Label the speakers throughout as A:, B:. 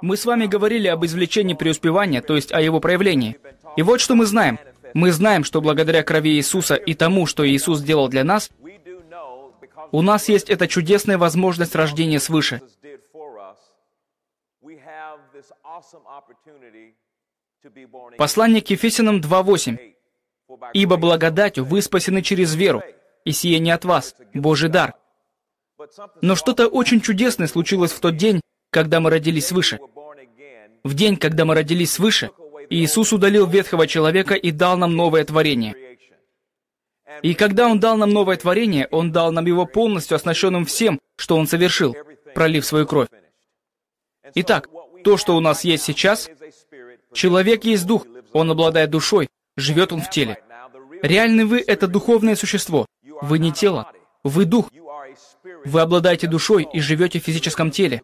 A: Мы с вами говорили об извлечении преуспевания, то есть о его проявлении. И вот что мы знаем. Мы знаем, что благодаря крови Иисуса и тому, что Иисус сделал для нас, у нас есть эта чудесная возможность рождения свыше. Послание к Ефесянам 2.8. «Ибо благодатью вы спасены через веру, и сие не от вас, Божий дар». Но что-то очень чудесное случилось в тот день, когда мы родились свыше. В день, когда мы родились свыше, Иисус удалил ветхого человека и дал нам новое творение. И когда Он дал нам новое творение, Он дал нам его полностью оснащенным всем, что Он совершил, пролив свою кровь. Итак, то, что у нас есть сейчас, человек есть дух, он обладает душой, живет он в теле. Реальный вы — это духовное существо. Вы не тело, вы дух. Вы обладаете душой и живете в физическом теле.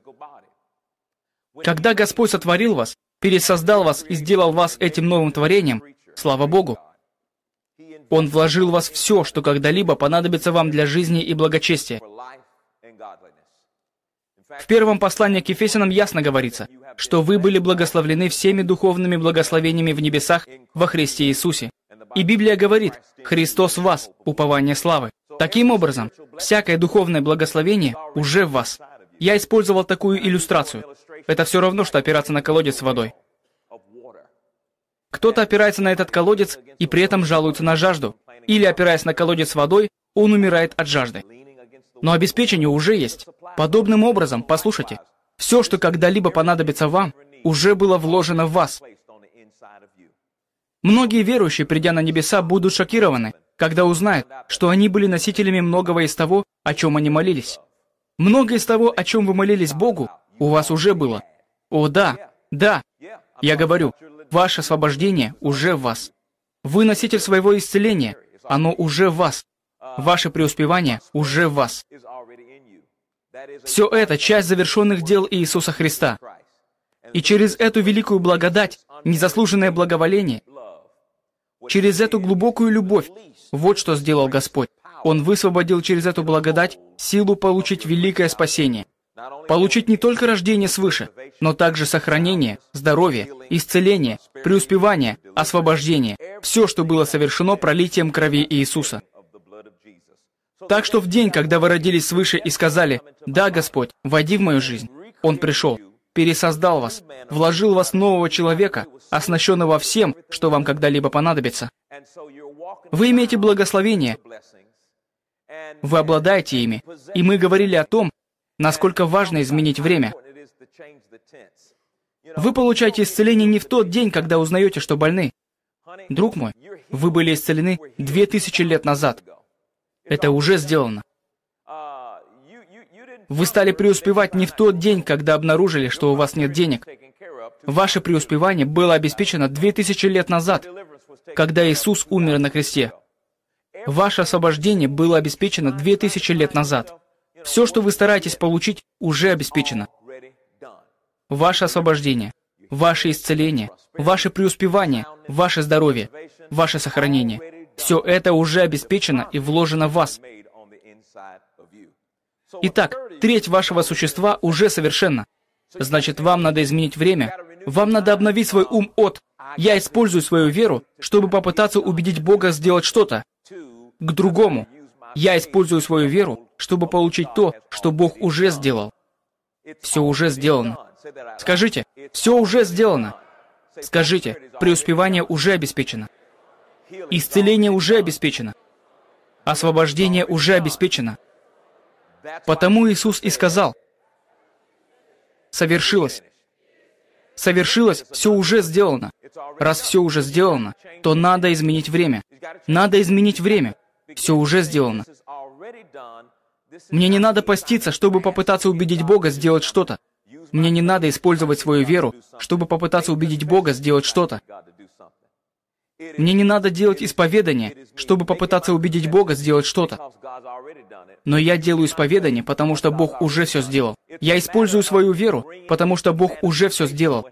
A: Когда Господь сотворил вас, пересоздал вас и сделал вас этим новым творением, слава Богу, Он вложил в вас все, что когда-либо понадобится вам для жизни и благочестия. В первом послании к Ефесянам ясно говорится, что вы были благословлены всеми духовными благословениями в небесах во Христе Иисусе. И Библия говорит, «Христос в вас, упование славы». Таким образом, всякое духовное благословение уже в вас. Я использовал такую иллюстрацию. Это все равно, что опираться на колодец с водой. Кто-то опирается на этот колодец и при этом жалуется на жажду. Или, опираясь на колодец с водой, он умирает от жажды. Но обеспечение уже есть. Подобным образом, послушайте, все, что когда-либо понадобится вам, уже было вложено в вас. Многие верующие, придя на небеса, будут шокированы, когда узнают, что они были носителями многого из того, о чем они молились. Многое из того, о чем вы молились Богу, у вас уже было. О да, да, я говорю, ваше освобождение уже в вас. Вы носитель своего исцеления, оно уже в вас. Ваше преуспевание уже в вас. Все это часть завершенных дел Иисуса Христа. И через эту великую благодать, незаслуженное благоволение, через эту глубокую любовь, вот что сделал Господь. Он высвободил через эту благодать силу получить великое спасение. Получить не только рождение свыше, но также сохранение, здоровье, исцеление, преуспевание, освобождение. Все, что было совершено пролитием крови Иисуса. Так что в день, когда вы родились свыше и сказали, «Да, Господь, войди в мою жизнь», Он пришел, пересоздал вас, вложил в вас нового человека, оснащенного всем, что вам когда-либо понадобится. Вы имеете благословение, вы обладаете ими. И мы говорили о том, насколько важно изменить время. Вы получаете исцеление не в тот день, когда узнаете, что больны. Друг мой, вы были исцелены две тысячи лет назад. Это уже сделано. Вы стали преуспевать не в тот день, когда обнаружили, что у вас нет денег. Ваше преуспевание было обеспечено две тысячи лет назад, когда Иисус умер на кресте. Ваше освобождение было обеспечено 2000 лет назад. Все, что вы стараетесь получить, уже обеспечено. Ваше освобождение, ваше исцеление, ваше преуспевание, ваше здоровье, ваше сохранение. Все это уже обеспечено и вложено в вас. Итак, треть вашего существа уже совершенна. Значит, вам надо изменить время, вам надо обновить свой ум от «я использую свою веру, чтобы попытаться убедить Бога сделать что-то» к другому. Я использую свою веру, чтобы получить то, что Бог уже сделал. Все уже сделано. Скажите, все уже сделано. Скажите, преуспевание уже обеспечено. Исцеление уже обеспечено. Освобождение уже обеспечено. Потому Иисус и сказал, совершилось. Совершилось, все уже сделано. Раз все уже сделано, то надо изменить время. Надо изменить время. Все уже сделано. Мне не надо поститься, чтобы попытаться убедить Бога сделать что-то. Мне не надо использовать свою веру, чтобы попытаться убедить Бога сделать что-то. Мне не надо делать исповедание, чтобы попытаться убедить Бога сделать что-то. Но я делаю исповедание, потому что Бог уже все сделал. Я использую свою веру, потому что Бог уже все сделал.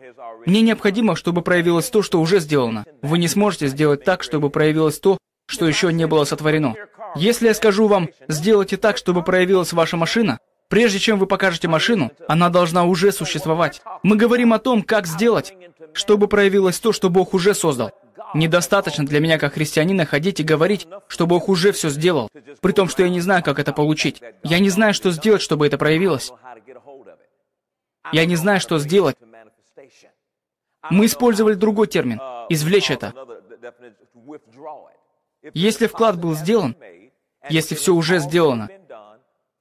A: Мне необходимо, чтобы проявилось то, что уже сделано. Вы не сможете сделать так, чтобы проявилось то, что еще не было сотворено. Если я скажу вам, сделайте так, чтобы проявилась ваша машина, прежде чем вы покажете машину, она должна уже существовать. Мы говорим о том, как сделать, чтобы проявилось то, что Бог уже создал. Недостаточно для меня как христианина ходить и говорить, что Бог уже все сделал, при том, что я не знаю, как это получить. Я не знаю, что сделать, чтобы это проявилось. Я не знаю, что сделать. Мы использовали другой термин — извлечь это. Если вклад был сделан, если все уже сделано,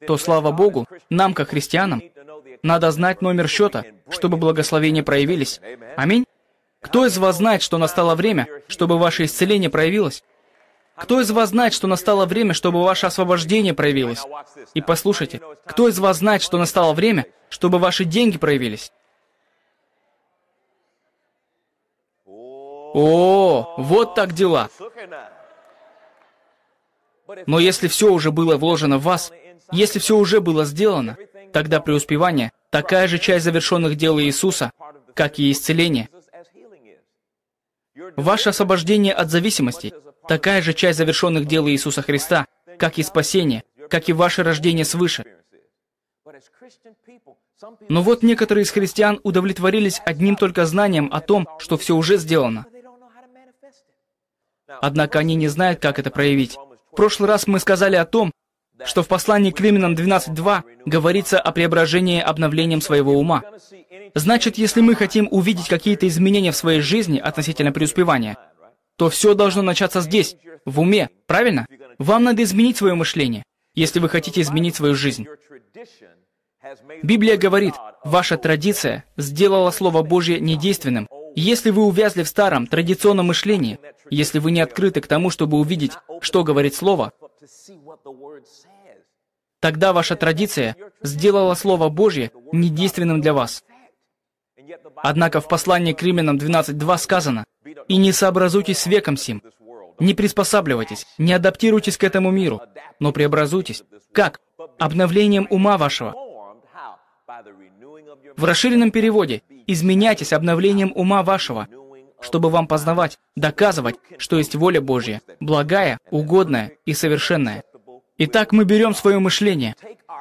A: то, слава Богу, нам, как христианам, надо знать номер счета, чтобы благословения проявились. Аминь. Кто из вас знает, что настало время, чтобы ваше исцеление проявилось? Кто из вас знает, что настало время, чтобы ваше освобождение проявилось? И послушайте, кто из вас знает, что настало время, чтобы ваши деньги проявились? О, вот так дела. Но если все уже было вложено в вас, если все уже было сделано, тогда преуспевание — такая же часть завершенных дел Иисуса, как и исцеление. Ваше освобождение от зависимости — такая же часть завершенных дел Иисуса Христа, как и спасение, как и ваше рождение свыше. Но вот некоторые из христиан удовлетворились одним только знанием о том, что все уже сделано. Однако они не знают, как это проявить. В прошлый раз мы сказали о том, что в послании к Римлянам 12.2 говорится о преображении обновлением своего ума. Значит, если мы хотим увидеть какие-то изменения в своей жизни относительно преуспевания, то все должно начаться здесь, в уме, правильно? Вам надо изменить свое мышление, если вы хотите изменить свою жизнь. Библия говорит, ваша традиция сделала Слово Божье недейственным. Если вы увязли в старом, традиционном мышлении, если вы не открыты к тому, чтобы увидеть, что говорит Слово, тогда ваша традиция сделала Слово Божье недейственным для вас. Однако в послании к Римлянам 12.2 сказано, «И не сообразуйтесь с веком сим, не приспосабливайтесь, не адаптируйтесь к этому миру, но преобразуйтесь. Как? Обновлением ума вашего. В расширенном переводе «изменяйтесь обновлением ума вашего, чтобы вам познавать, доказывать, что есть воля Божья, благая, угодная и совершенная. Итак, мы берем свое мышление,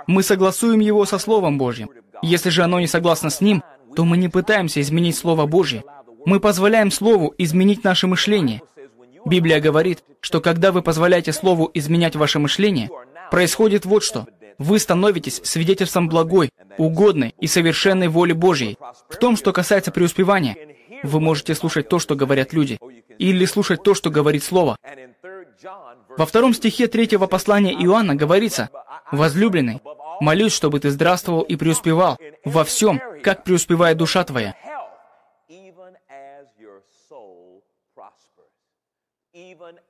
A: мы согласуем его со Словом Божьим. Если же оно не согласно с Ним, то мы не пытаемся изменить Слово Божье. Мы позволяем Слову изменить наше мышление. Библия говорит, что когда вы позволяете Слову изменять ваше мышление, происходит вот что. Вы становитесь свидетельством благой, угодной и совершенной воли Божьей. В том, что касается преуспевания, вы можете слушать то, что говорят люди, или слушать то, что говорит Слово. Во втором стихе третьего послания Иоанна говорится, «Возлюбленный, молюсь, чтобы ты здравствовал и преуспевал во всем, как преуспевает душа твоя».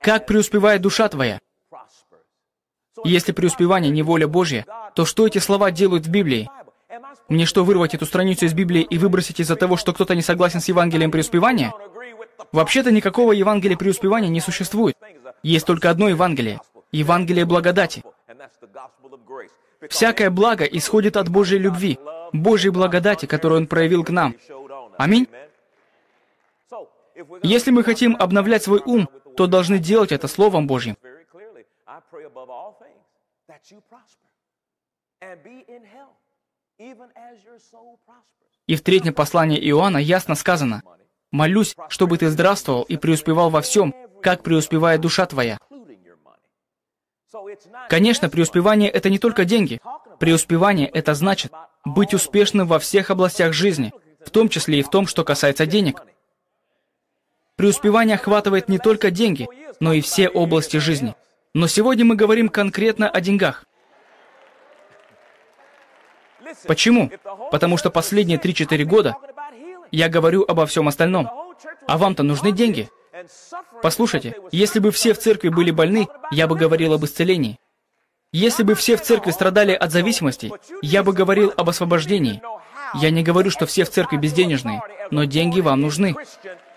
A: Как преуспевает душа твоя? Если преуспевание не воля Божья, то что эти слова делают в Библии? Мне что, вырвать эту страницу из Библии и выбросить из-за того, что кто-то не согласен с Евангелием преуспевания? Вообще-то никакого Евангелия преуспевания не существует. Есть только одно Евангелие. Евангелие благодати. Всякое благо исходит от Божьей любви, Божьей благодати, которую Он проявил к нам.
B: Аминь. Если мы
A: хотим обновлять свой ум, то должны делать это Словом Божьим.
B: And be in health.
A: И в третьем послании Иоанна ясно сказано, «Молюсь, чтобы ты здравствовал и преуспевал во всем, как преуспевает душа твоя». Конечно, преуспевание — это не только деньги. Преуспевание — это значит быть успешным во всех областях жизни, в том числе и в том, что касается денег. Преуспевание охватывает не только деньги, но и все области жизни. Но сегодня мы говорим конкретно о деньгах. Почему? Потому что последние 3-4 года я говорю обо всем остальном. А вам-то нужны деньги. Послушайте, если бы все в церкви были больны, я бы говорил об исцелении. Если бы все в церкви страдали от зависимости, я бы говорил об освобождении. Я не говорю, что все в церкви безденежные, но деньги вам нужны.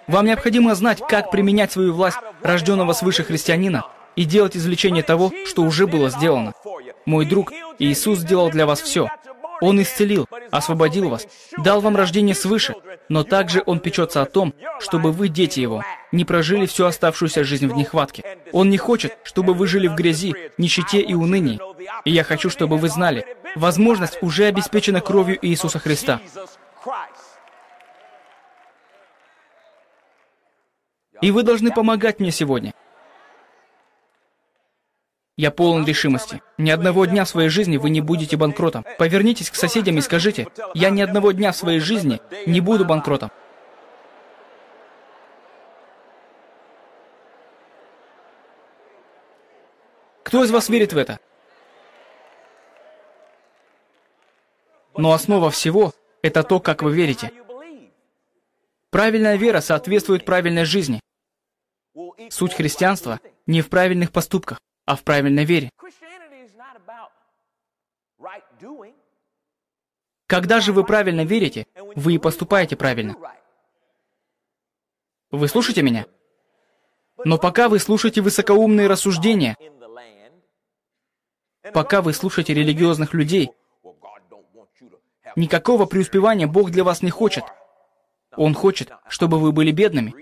A: Вам необходимо знать, как применять свою власть рожденного свыше христианина и делать извлечение того, что уже было сделано. Мой друг, Иисус сделал для вас все. Он исцелил, освободил вас, дал вам рождение свыше, но также Он печется о том, чтобы вы, дети Его, не прожили всю оставшуюся жизнь в нехватке. Он не хочет, чтобы вы жили в грязи, нищете и унынии. И я хочу, чтобы вы знали, возможность уже обеспечена кровью Иисуса Христа. И вы должны помогать мне сегодня. Я полон решимости. Ни одного дня в своей жизни вы не будете банкротом. Повернитесь к соседям и скажите, я ни одного дня в своей жизни не буду банкротом. Кто из вас верит в это? Но основа всего — это то, как вы верите. Правильная вера соответствует правильной жизни. Суть христианства не в правильных поступках а в правильной вере. Когда же вы правильно верите, вы и поступаете правильно. Вы слушаете меня? Но пока вы слушаете высокоумные рассуждения, пока вы слушаете религиозных людей, никакого преуспевания Бог для вас не хочет. Он хочет, чтобы вы были бедными.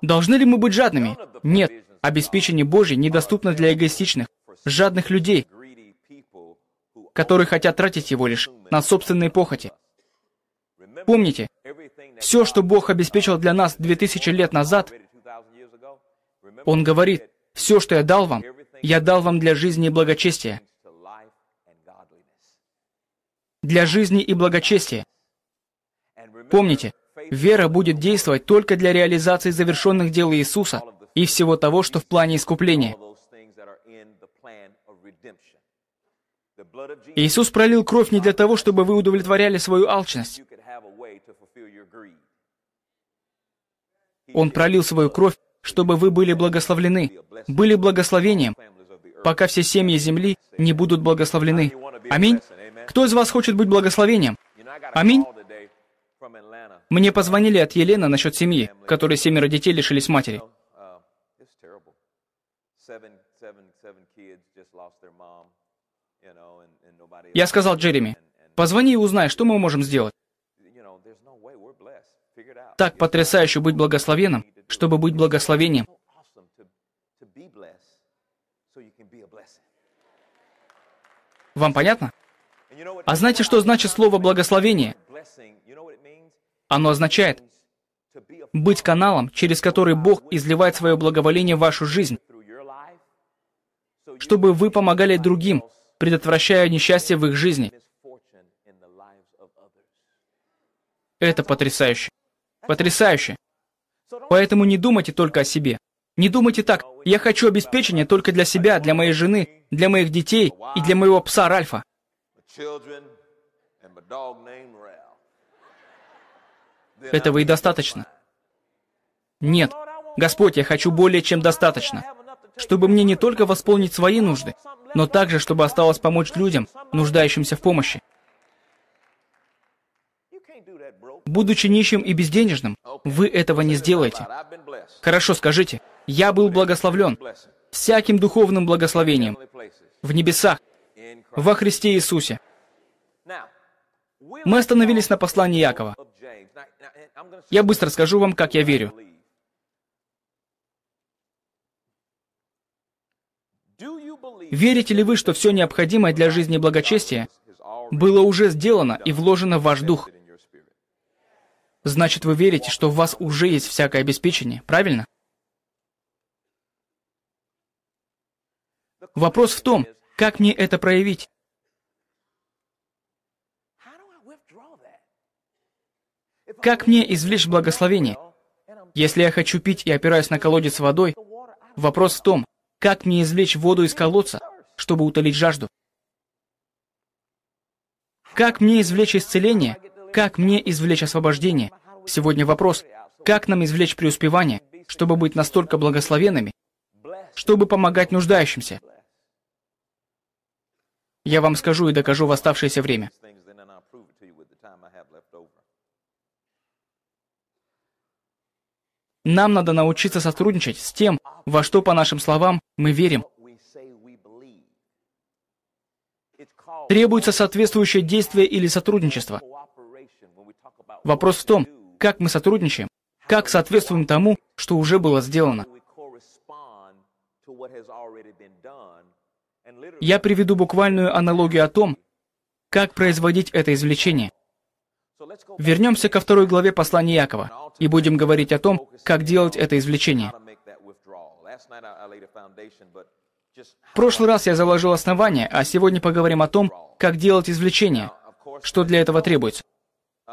A: Должны ли мы быть жадными? Нет. Обеспечение Божье недоступно для эгоистичных, жадных людей, которые хотят тратить его лишь на собственные похоти. Помните, все, что Бог обеспечил для нас 2000 лет назад, Он говорит, все, что я дал вам, я дал вам для жизни и благочестия. Для жизни и благочестия. Помните, вера будет действовать только для реализации завершенных дел Иисуса – и всего того, что в плане искупления. Иисус пролил кровь не для того, чтобы вы удовлетворяли свою алчность. Он пролил свою кровь, чтобы вы были благословлены, были благословением, пока все семьи земли не будут благословлены. Аминь. Кто из вас хочет быть благословением? Аминь. Мне позвонили от Елены насчет семьи, которой семеро детей лишились матери. Я сказал Джереми, позвони и узнай, что мы можем сделать. Так потрясающе быть благословенным, чтобы быть благословением. Вам понятно? А знаете, что значит слово «благословение»? Оно означает быть каналом, через который Бог изливает свое благоволение в вашу жизнь, чтобы вы помогали другим, предотвращая несчастье в их жизни. Это потрясающе. Потрясающе. Поэтому не думайте только о себе. Не думайте так, я хочу обеспечения только для себя, для моей жены, для моих детей и для моего пса Ральфа. Этого и достаточно. Нет, Господь, я хочу более чем достаточно чтобы мне не только восполнить свои нужды, но также, чтобы осталось помочь людям, нуждающимся в помощи. Будучи нищим и безденежным, вы этого не сделаете. Хорошо, скажите, я был благословлен всяким духовным благословением в небесах, во Христе Иисусе. Мы остановились на послании Якова. Я быстро скажу вам, как я верю. Верите ли вы, что все необходимое для жизни и благочестия было уже сделано и вложено в ваш дух? Значит, вы верите, что в вас уже есть всякое обеспечение, правильно? Вопрос в том, как мне это проявить? Как мне извлечь благословение? Если я хочу пить и опираюсь на колодец водой, вопрос в том, как мне извлечь воду из колодца, чтобы утолить жажду? Как мне извлечь исцеление? Как мне извлечь освобождение? Сегодня вопрос, как нам извлечь преуспевание, чтобы быть настолько благословенными, чтобы помогать нуждающимся? Я вам скажу и докажу в оставшееся время. Нам надо научиться сотрудничать с тем, во что, по нашим словам, мы верим. Требуется соответствующее действие или сотрудничество. Вопрос в том, как мы сотрудничаем, как соответствуем тому, что уже было сделано. Я приведу буквальную аналогию о том, как производить это извлечение. Вернемся ко второй главе послания Якова и будем говорить о том, как делать это извлечение. В прошлый раз я заложил основание, а сегодня поговорим о том, как делать извлечение, что для этого требуется.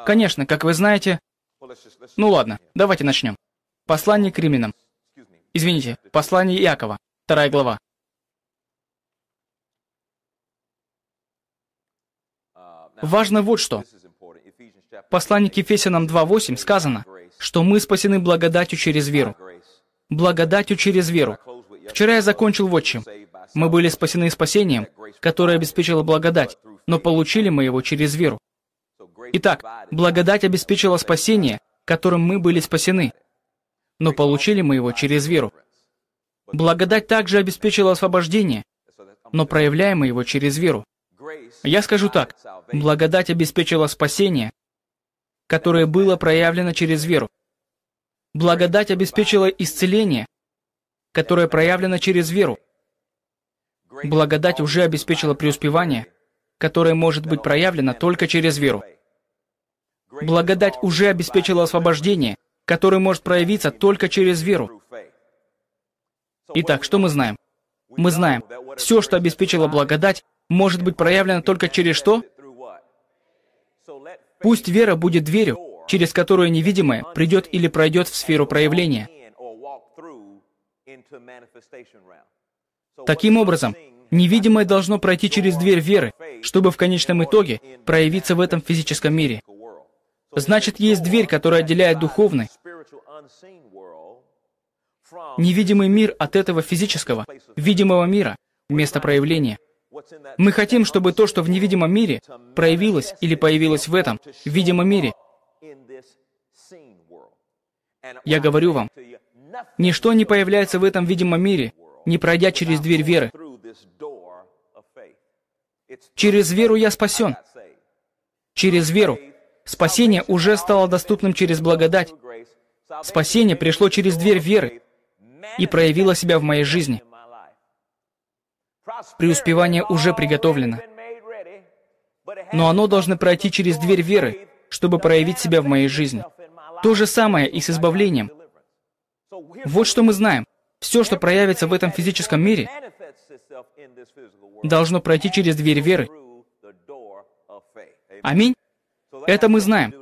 A: Конечно, как вы знаете... Ну ладно, давайте начнем. Послание к римлянам. Извините, послание Иакова, вторая глава. Важно вот что послании к Ефесянам 2.8 сказано, что мы спасены благодатью через веру. Благодатью через веру. Вчера я закончил вот чем. Мы были спасены спасением, которое обеспечило благодать, но получили мы его через веру. Итак, благодать обеспечила спасение, которым мы были спасены, но получили мы его через веру. Благодать также обеспечила освобождение, но проявляем мы его через веру. Я скажу так, благодать обеспечила спасение, которое было проявлено через веру. Благодать обеспечила исцеление, которое проявлено через веру. Благодать уже обеспечила преуспевание, которое может быть проявлено только через веру. Благодать уже обеспечила освобождение, которое может проявиться только через веру. Итак, что мы знаем? Мы знаем, все, что обеспечила благодать, может быть проявлено только через что? Пусть вера будет дверью, через которую невидимое придет или пройдет в сферу проявления. Таким образом, невидимое должно пройти через дверь веры, чтобы в конечном итоге проявиться в этом физическом мире. Значит, есть дверь, которая отделяет духовный, невидимый мир от этого физического, видимого мира, места проявления. Мы хотим, чтобы то, что в невидимом мире, проявилось или появилось в этом видимом мире. Я говорю вам, ничто не появляется в этом видимом мире, не пройдя через дверь веры. Через веру я спасен. Через веру. Спасение уже стало доступным через благодать. Спасение пришло через дверь веры и проявило себя в моей жизни преуспевание уже приготовлено. Но оно должно пройти через дверь веры, чтобы проявить себя в моей жизни. То же самое и с избавлением. Вот что мы знаем. Все, что проявится в этом физическом мире, должно пройти через дверь веры. Аминь. Это мы знаем.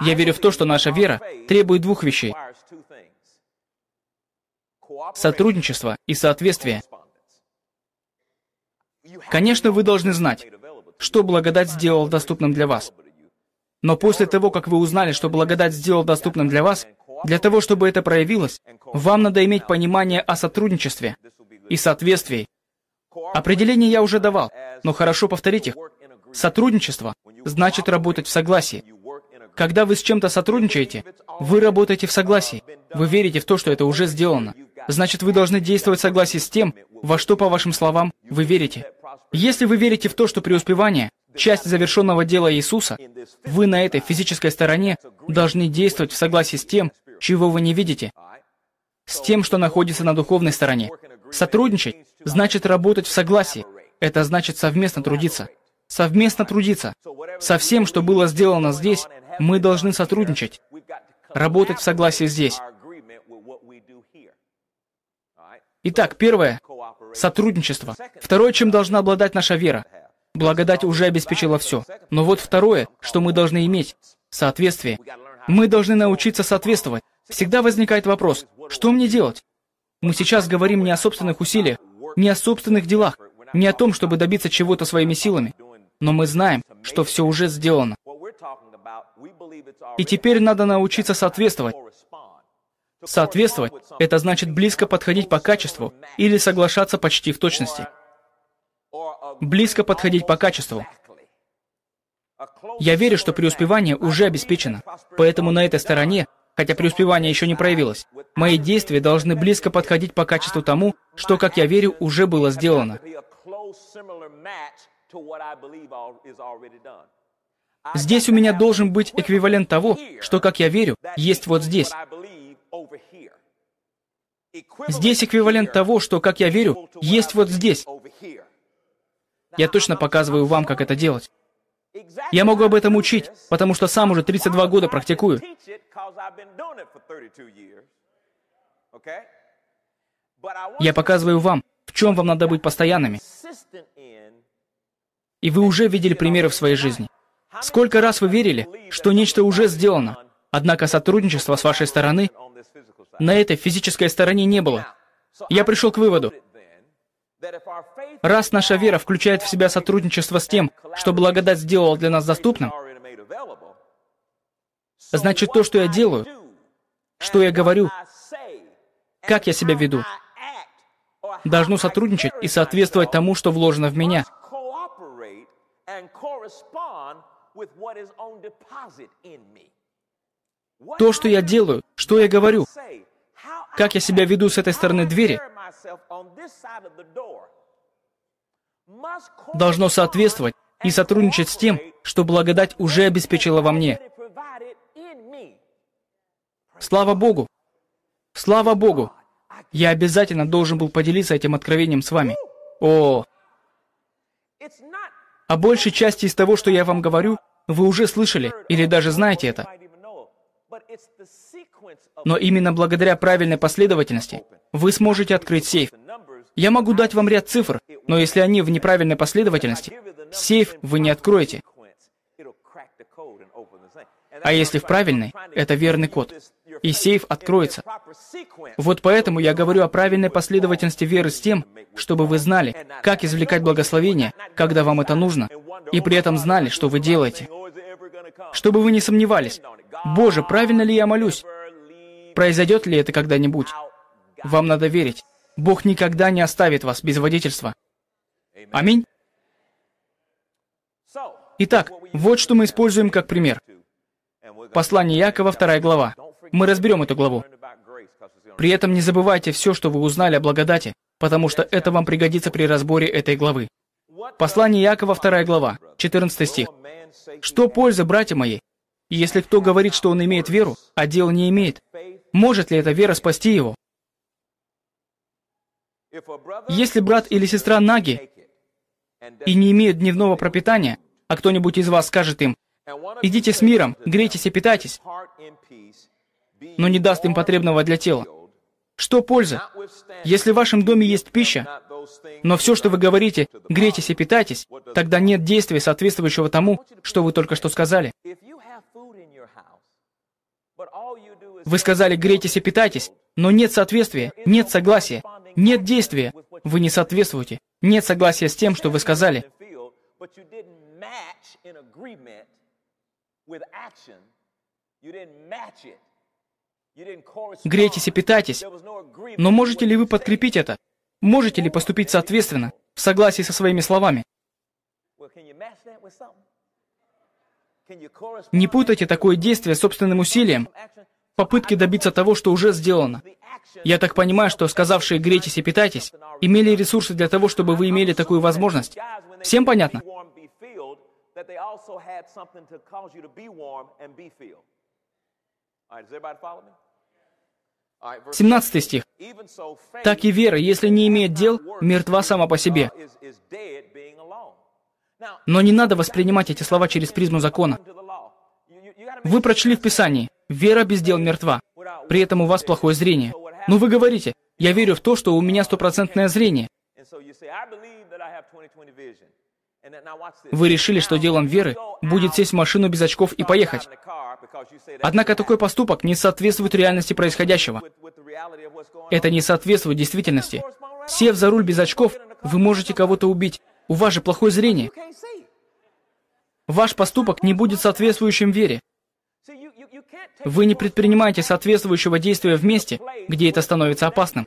A: Я верю в то, что наша вера требует двух вещей. Сотрудничество и соответствие. Конечно, вы должны знать, что благодать сделала доступным для вас. Но после того, как вы узнали, что благодать сделала доступным для вас, для того, чтобы это проявилось, вам надо иметь понимание о сотрудничестве и соответствии. Определения я уже давал, но хорошо повторить их. Сотрудничество значит работать в согласии. Когда вы с чем-то сотрудничаете, вы работаете в согласии. Вы верите в то, что это уже сделано. Значит, вы должны действовать в согласии с тем, во что, по вашим словам, вы верите. Если вы верите в то, что преуспевание — часть завершенного дела Иисуса, вы на этой физической стороне должны действовать в согласии с тем, чего вы не видите, с тем, что находится на духовной стороне. Сотрудничать — значит работать в согласии. Это значит совместно трудиться. Совместно трудиться. Со всем, что было сделано здесь, мы должны сотрудничать, работать в согласии здесь. Итак, первое — сотрудничество. Второе, чем должна обладать наша вера. Благодать уже обеспечила все. Но вот второе, что мы должны иметь — соответствие. Мы должны научиться соответствовать. Всегда возникает вопрос, что мне делать? Мы сейчас говорим не о собственных усилиях, не о собственных делах, не о том, чтобы добиться чего-то своими силами. Но мы знаем, что все уже сделано. И теперь надо научиться соответствовать. Соответствовать — это значит близко подходить по качеству или соглашаться почти в точности. Близко подходить по качеству. Я верю, что преуспевание уже обеспечено, поэтому на этой стороне, хотя преуспевание еще не проявилось, мои действия должны близко подходить по качеству тому, что, как я верю, уже было сделано. Здесь у меня должен быть эквивалент того, что, как я верю, есть вот здесь. Здесь эквивалент того, что, как я верю, есть вот здесь. Я точно показываю вам, как это делать. Я могу об этом учить, потому что сам уже 32 года практикую. Я показываю вам, в чем вам надо быть постоянными. И вы уже видели примеры в своей жизни. Сколько раз вы верили, что нечто уже сделано, однако сотрудничества с вашей стороны на этой физической стороне не было? Я пришел к выводу, раз наша вера включает в себя сотрудничество с тем, что благодать сделала для нас доступным, значит то, что я делаю, что я говорю, как я себя веду, должно сотрудничать и соответствовать тому, что вложено в меня – То, что я делаю, что я говорю, как я себя веду с этой стороны двери, должно соответствовать и сотрудничать с тем, что благодать уже обеспечила во мне. Слава Богу! Слава Богу! Я обязательно должен был поделиться этим откровением с вами. О! а большей части из того, что я вам говорю, вы уже слышали или даже знаете это. Но именно благодаря правильной последовательности вы сможете открыть сейф. Я могу дать вам ряд цифр, но если они в неправильной последовательности, сейф вы не откроете. А если в правильной, это верный код. И сейф откроется. Вот поэтому я говорю о правильной последовательности веры с тем, чтобы вы знали, как извлекать благословение, когда вам это нужно, и при этом знали, что вы делаете чтобы вы не сомневались, «Боже, правильно ли я молюсь? Произойдет ли это когда-нибудь?» Вам надо верить. Бог никогда не оставит вас без водительства. Аминь. Итак, вот что мы используем как пример. Послание Якова, вторая глава. Мы разберем эту главу. При этом не забывайте все, что вы узнали о благодати, потому что это вам пригодится при разборе этой главы. Послание Якова, 2 глава, 14 стих. «Что польза, братья мои, если кто говорит, что он имеет веру, а дел не имеет? Может ли эта вера спасти его?» Если брат или сестра наги и не имеют дневного пропитания, а кто-нибудь из вас скажет им, «Идите с миром, грейтесь и питайтесь», но не даст им потребного для тела, что польза? Если в вашем доме есть пища, но все, что вы говорите, грейтесь и питайтесь, тогда нет действия, соответствующего тому, что вы только что сказали. Вы сказали «грейтесь и питайтесь», но нет соответствия, нет согласия, нет действия. Вы не соответствуете. Нет согласия с тем, что вы сказали. Грейтесь и питайтесь. Но можете ли вы подкрепить это? Можете ли поступить соответственно, в согласии со своими словами? Не путайте такое действие с собственным усилием, попытки добиться того, что уже сделано. Я так понимаю, что сказавшие «грейтесь и питайтесь» имели ресурсы для того, чтобы вы имели такую возможность.
B: Всем понятно? All right, does everybody follow me?
A: 17 стих. «Так и вера, если не имеет дел, мертва сама по себе». Но не надо воспринимать эти слова через призму закона. Вы прочли в Писании, «Вера без дел мертва». При этом у вас плохое зрение. Но ну, вы говорите, «Я верю в то, что у меня стопроцентное зрение». Вы решили, что делом веры будет сесть в машину без очков и поехать. Однако такой поступок не соответствует реальности происходящего. Это не соответствует действительности. Сев за руль без очков, вы можете кого-то убить. У вас же плохое зрение. Ваш поступок не будет соответствующим вере. Вы не предпринимаете соответствующего действия в месте, где это становится опасным.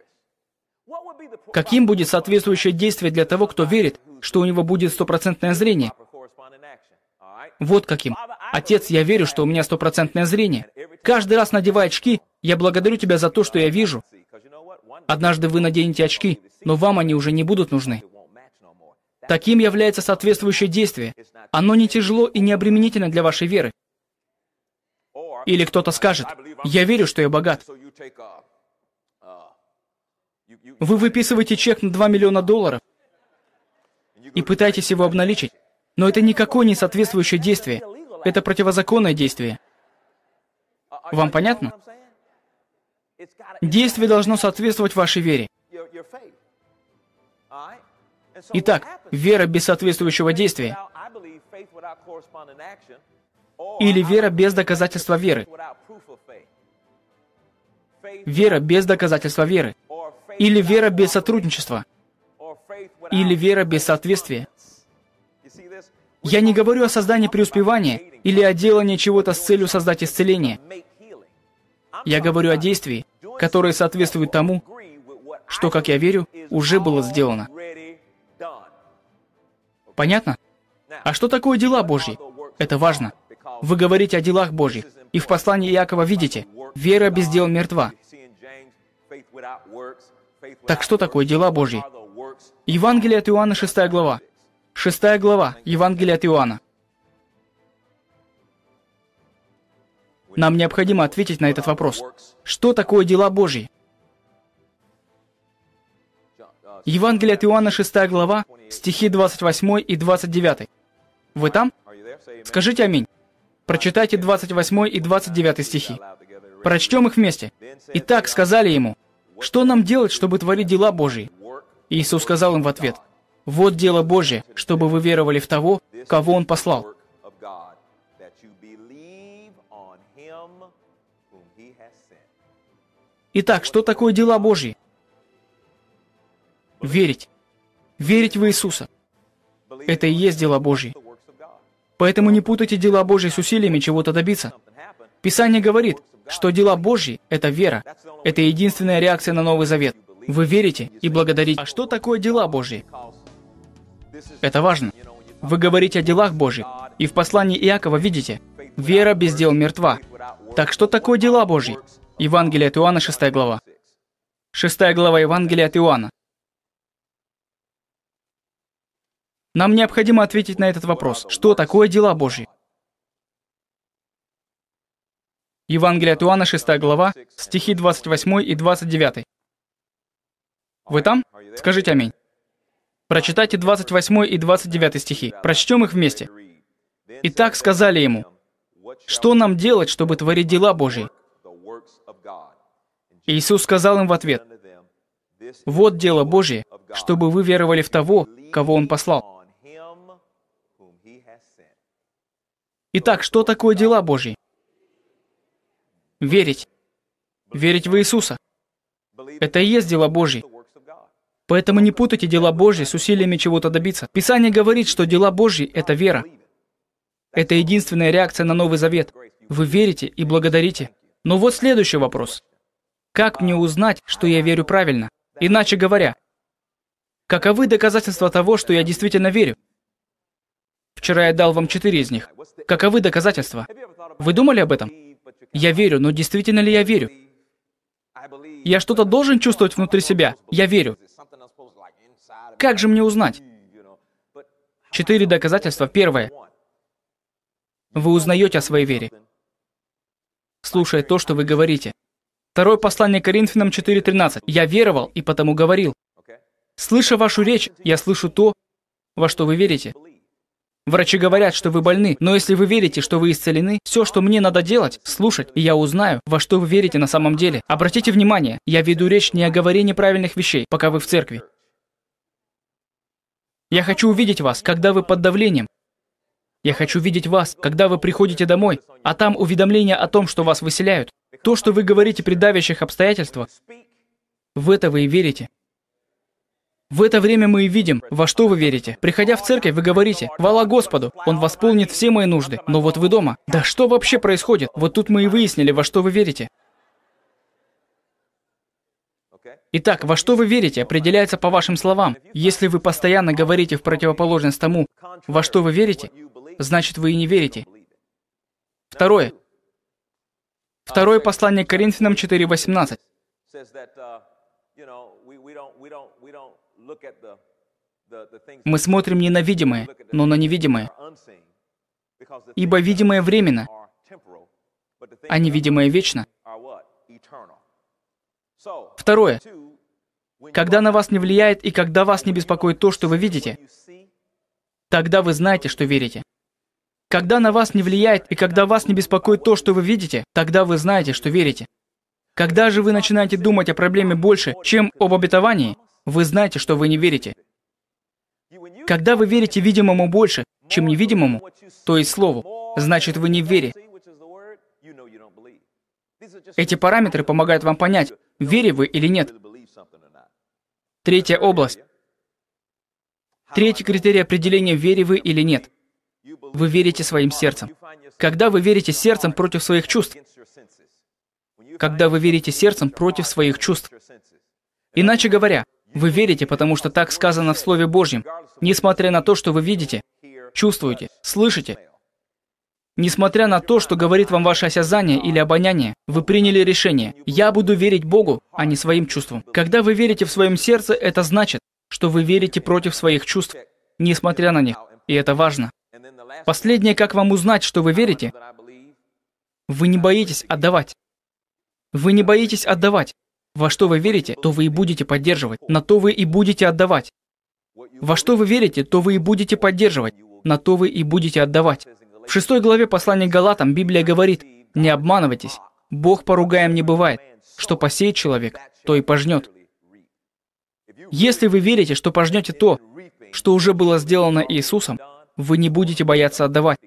A: Каким будет соответствующее действие для того, кто верит, что у него будет стопроцентное зрение? Вот каким. Отец, я верю, что у меня стопроцентное зрение. Каждый раз надевая очки, я благодарю тебя за то, что я вижу. Однажды вы наденете очки, но вам они уже не будут нужны. Таким является соответствующее действие. Оно не тяжело и не обременительно для вашей веры. Или кто-то скажет, «Я верю, что я богат». Вы выписываете чек на 2 миллиона долларов и пытаетесь его обналичить, но это никакое не соответствующее действие. Это противозаконное действие. Вам понятно? Действие должно соответствовать вашей вере. Итак, вера без соответствующего действия или вера без доказательства веры. Вера без доказательства веры. Или вера без сотрудничества. Или вера без соответствия. Я не говорю о создании преуспевания или о делании чего-то с целью создать исцеление. Я говорю о действии, которое соответствует тому, что, как я верю, уже было сделано. Понятно? А что такое дела Божьи? Это важно. Вы говорите о делах Божьих, и в послании Иакова видите, вера без дел мертва. Так что такое дела Божьи? Евангелие от Иоанна, 6 глава. 6 глава, Евангелия от Иоанна. Нам необходимо ответить на этот вопрос. Что такое дела Божьи? Евангелие от Иоанна, 6 глава, стихи 28 и 29. Вы там? Скажите аминь. Прочитайте 28 и 29 стихи. Прочтем их вместе. «Итак, сказали ему, что нам делать, чтобы творить дела Божьи? Иисус сказал им в ответ, «Вот дело Божье, чтобы вы веровали в того, кого Он послал». Итак, что такое дела Божьи? Верить. Верить в Иисуса. Это и есть дела Божьи. Поэтому не путайте дела Божьи с усилиями чего-то добиться. Писание говорит, что дела Божьи — это вера. Это единственная реакция на Новый Завет. Вы верите и благодарите. А что такое дела Божьи? Это важно. Вы говорите о делах Божьих, и в послании Иакова видите, вера без дел мертва. Так что такое дела Божьи? Евангелие от Иоанна, 6 глава. 6 глава Евангелия от Иоанна. Нам необходимо ответить на этот вопрос. Что такое дела Божьи? Евангелие от Иоанна, 6 глава, стихи 28 и 29. Вы там? Скажите аминь. Прочитайте 28 и 29 стихи. Прочтем их вместе. «И так сказали ему, что нам делать, чтобы творить дела Божии? Иисус сказал им в ответ, «Вот дело Божье, чтобы вы веровали в того, кого Он послал». Итак, что такое дела Божьи? Верить. Верить в Иисуса. Это и есть дела Божьи. Поэтому не путайте дела Божьи с усилиями чего-то добиться. Писание говорит, что дела Божьи — это вера. Это единственная реакция на Новый Завет. Вы верите и благодарите. Но вот следующий вопрос. Как мне узнать, что я верю правильно? Иначе говоря, каковы доказательства того, что я действительно верю? Вчера я дал вам четыре из них. Каковы доказательства? Вы думали об этом? Я верю, но действительно ли я верю? Я что-то должен чувствовать внутри себя. Я верю. Как же мне узнать? Четыре доказательства. Первое. Вы узнаете о своей вере, слушая то, что вы говорите. Второе послание Коринфянам 4.13. «Я веровал и потому говорил». Слыша вашу речь, я слышу то, во что вы верите. Врачи говорят, что вы больны, но если вы верите, что вы исцелены, все, что мне надо делать, слушать, и я узнаю, во что вы верите на самом деле. Обратите внимание, я веду речь не о говорении правильных вещей, пока вы в церкви. Я хочу увидеть вас, когда вы под давлением. Я хочу видеть вас, когда вы приходите домой, а там уведомление о том, что вас выселяют. То, что вы говорите при давящих обстоятельствах, в это вы и верите. В это время мы и видим, во что вы верите. Приходя в церковь, вы говорите, «Вала Господу, Он восполнит все мои нужды». Но вот вы дома. Да что вообще происходит? Вот тут мы и выяснили, во что вы верите. Итак, во что вы верите, определяется по вашим словам. Если вы постоянно говорите в противоположность тому, во что вы верите, значит вы и не верите. Второе. Второе послание к Коринфянам 4.18. Мы смотрим не на видимое, но на невидимое.
B: Ибо видимое временно,
A: а невидимое вечно. Второе. Когда на вас не влияет и когда вас не беспокоит то, что вы видите, тогда вы знаете, что верите. Когда на вас не влияет и когда вас не беспокоит то, что вы видите, тогда вы знаете, что верите. Когда же вы начинаете думать о проблеме больше, чем об обетовании, вы знаете, что вы не верите. Когда вы верите видимому больше, чем невидимому, то есть слову, значит вы не в вере. Эти параметры помогают вам понять, в вере вы или нет. Третья область. Третий критерий определения, вере вы или нет. Вы верите своим сердцем. Когда вы верите сердцем против своих чувств. Когда вы верите сердцем против своих чувств. Иначе говоря, вы верите, потому что так сказано в Слове Божьем. Несмотря на то, что вы видите, чувствуете, слышите, несмотря на то, что говорит вам ваше осязание или обоняние, вы приняли решение «Я буду верить Богу, а не своим чувствам». Когда вы верите в своем сердце, это значит, что вы верите против своих чувств, несмотря на них. И это важно. Последнее, как вам узнать, что вы верите, вы не боитесь отдавать. Вы не боитесь отдавать. Во что вы верите, то вы и будете поддерживать, на то вы и будете отдавать. Во что вы верите, то вы и будете поддерживать, на то вы и будете отдавать. В шестой главе послания Галатам Библия говорит, «Не обманывайтесь, Бог поругаем не бывает, что посеет человек, то и пожнет». Если вы верите, что пожнете то, что уже было сделано Иисусом, вы не будете бояться отдавать.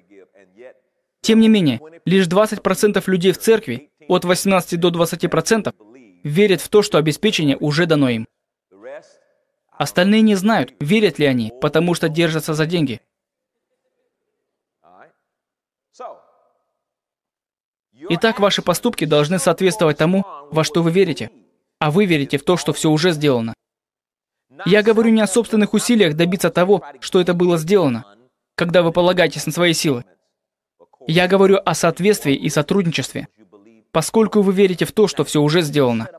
A: Тем не менее, лишь 20% людей в церкви, от 18 до 20%, верят в то, что обеспечение уже дано им. Остальные не знают, верят ли они, потому что держатся за деньги. Итак, ваши поступки должны соответствовать тому, во что вы верите. А вы верите в то, что все уже сделано. Я говорю не о собственных усилиях добиться того, что это было сделано, когда вы полагаетесь на свои силы. Я говорю о соответствии и сотрудничестве, поскольку вы верите в то, что все уже сделано.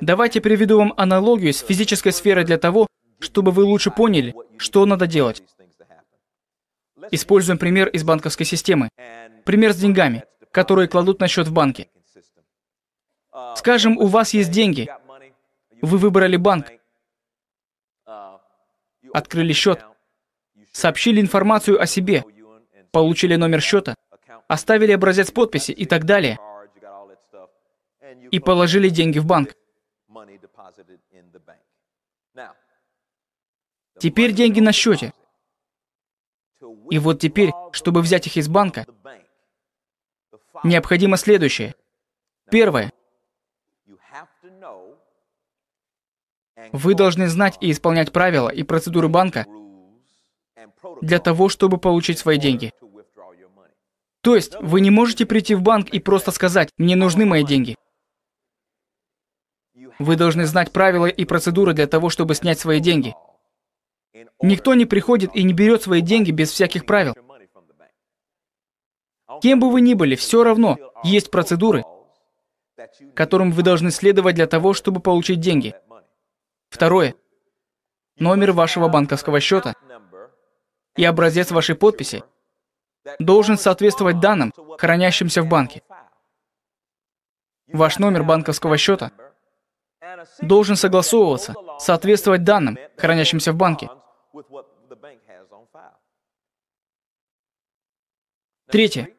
A: Давайте приведу вам аналогию с физической сферой для того, чтобы вы лучше поняли, что надо делать. Используем пример из банковской системы. Пример с деньгами, которые кладут на счет в банке. Скажем, у вас есть деньги. Вы выбрали банк, открыли счет, сообщили информацию о себе, получили номер счета – оставили образец подписи и так далее. И положили деньги в банк. Теперь деньги на счете. И вот теперь, чтобы взять их из банка, необходимо следующее. Первое. Вы должны знать и исполнять правила и процедуры банка для того, чтобы получить свои деньги. То есть вы не можете прийти в банк и просто сказать, мне нужны мои деньги. Вы должны знать правила и процедуры для того, чтобы снять свои деньги. Никто не приходит и не берет свои деньги без всяких правил. Кем бы вы ни были, все равно есть процедуры, которым вы должны следовать для того, чтобы получить деньги. Второе. Номер вашего банковского счета и образец вашей подписи – должен соответствовать данным, хранящимся в банке. Ваш номер банковского счета должен согласовываться, соответствовать данным, хранящимся в банке. Третье.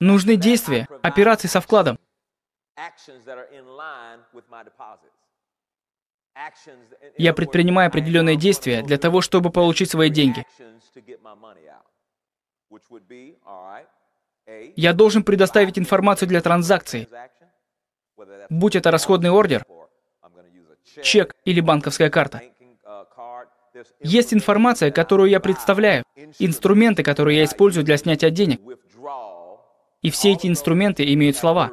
A: Нужны действия, операции со вкладом, я предпринимаю определенные действия для того, чтобы получить свои деньги. Я должен предоставить информацию для транзакции, будь это расходный ордер, чек или банковская карта. Uh, Есть информация, которую я представляю, инструменты, которые я использую для снятия денег. И все эти инструменты имеют слова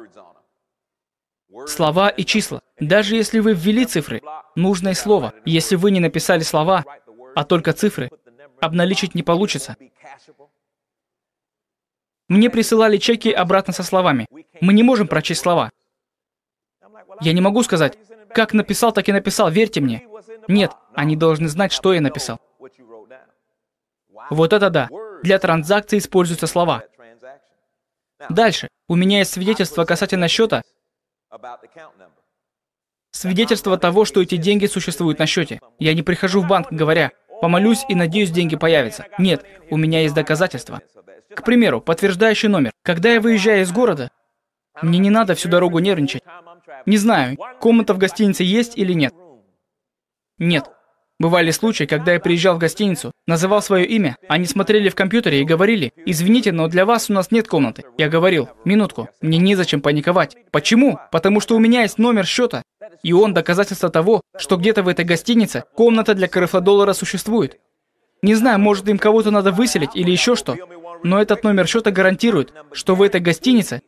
A: слова и числа. Даже если вы ввели цифры, нужное слово, если вы не написали слова, а только цифры, обналичить не получится. Мне присылали чеки обратно со словами. Мы не можем прочесть слова. Я не могу сказать, как написал, так и написал, верьте мне. Нет, они должны знать, что я написал. Вот это да. Для транзакции используются слова. Дальше. У меня есть свидетельство касательно счета, Свидетельство того, что эти деньги существуют на счете. Я не прихожу в банк, говоря, помолюсь и надеюсь, деньги появятся. Нет, у меня есть доказательства. К примеру, подтверждающий номер. Когда я выезжаю из города, мне не надо всю дорогу нервничать. Не знаю, комната в гостинице есть или нет. Нет, Бывали случаи, когда я приезжал в гостиницу, называл свое имя, они смотрели в компьютере и говорили, «Извините, но для вас у нас нет комнаты». Я говорил, «Минутку, мне незачем паниковать». Почему? Потому что у меня есть номер счета. И он доказательство того, что где-то в этой гостинице комната для крыфлодоллара существует. Не знаю, может им кого-то надо выселить или еще что, но этот номер счета гарантирует, что в этой гостинице